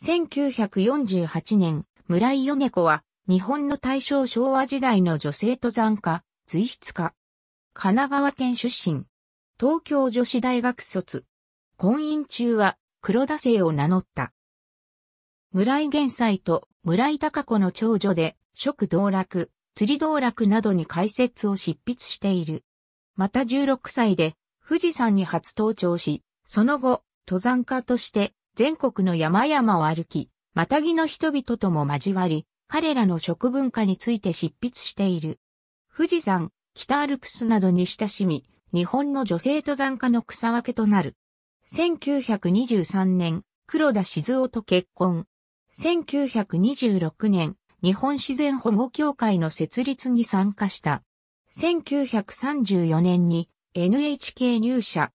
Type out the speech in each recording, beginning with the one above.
1948年、村井米子は、日本の大正昭和時代の女性登山家、随筆家。神奈川県出身。東京女子大学卒。婚姻中は、黒田姓を名乗った。村井玄斎と村井隆子の長女で、食道楽、釣り道楽などに解説を執筆している。また16歳で、富士山に初登頂し、その後、登山家として、全国の山々を歩き、またぎの人々とも交わり、彼らの食文化について執筆している。富士山、北アルプスなどに親しみ、日本の女性登山家の草分けとなる。1923年、黒田静夫と結婚。1926年、日本自然保護協会の設立に参加した。1934年に NHK 入社。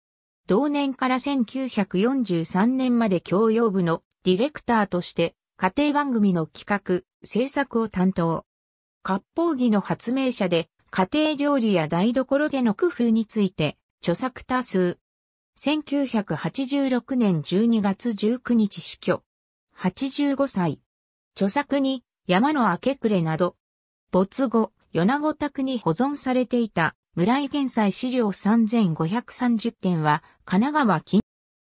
同年から1943年まで教養部のディレクターとして家庭番組の企画、制作を担当。割烹着の発明者で家庭料理や台所での工夫について著作多数。1986年12月19日死去。85歳。著作に山の明け暮れなど、没後、米子宅に保存されていた村井玄斎資料3530件は、神奈川近、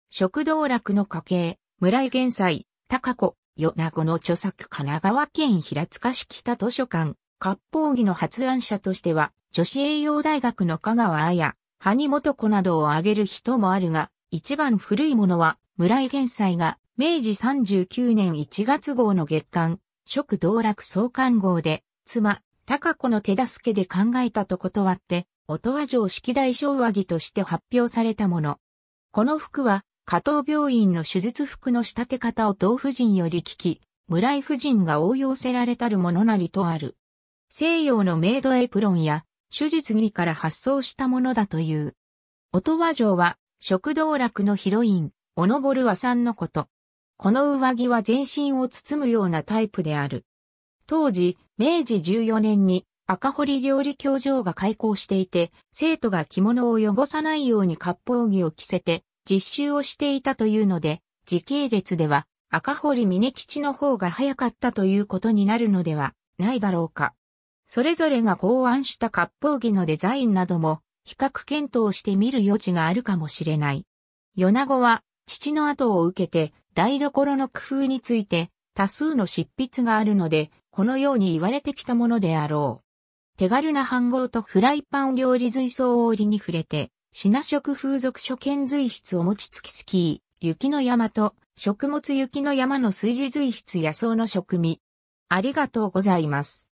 食道楽の家系、村井玄斎、高子、那子の著作神奈川県平塚市北図書館、割烹着の発案者としては、女子栄養大学の香川綾、萩本子などを挙げる人もあるが、一番古いものは、村井玄斎が、明治39年1月号の月刊、食道楽創刊号で、妻、高子の手助けで考えたと断って、音羽城式大昭和着として発表されたもの。この服は、加藤病院の手術服の仕立て方を同夫人より聞き、村井夫人が応用せられたるものなりとある。西洋のメイドエプロンや、手術着から発想したものだという。音羽城は、食道楽のヒロイン、おのぼるわさんのこと。この上着は全身を包むようなタイプである。当時、明治14年に赤堀料理教場が開校していて、生徒が着物を汚さないように割烹着を着せて実習をしていたというので、時系列では赤堀峰吉の方が早かったということになるのではないだろうか。それぞれが考案した割烹着のデザインなども比較検討してみる余地があるかもしれない。米子は父の後を受けて台所の工夫について多数の執筆があるのでこのように言われてきたものであろう。手軽な飯盒とフライパン料理随売折に触れて、品食風俗所見随筆持ちつきスキー、雪の山と、食物雪の山の水事随筆野草の食味。ありがとうございます。